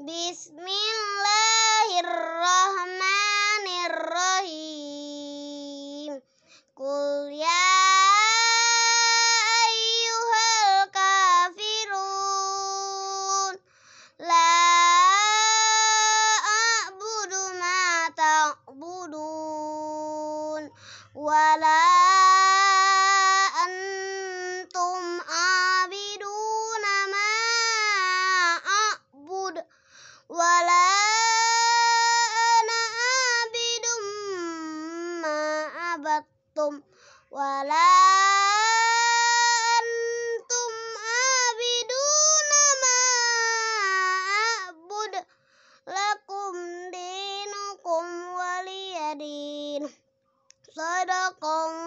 Bismillahirrahmanirrahim. Qul ya ayyuhal kafirun la a'budu ma ta'budun Wala wala ana abidum ma abattum wala antum abiduna ma abud lakum dinukum waliyadin sadaqallahu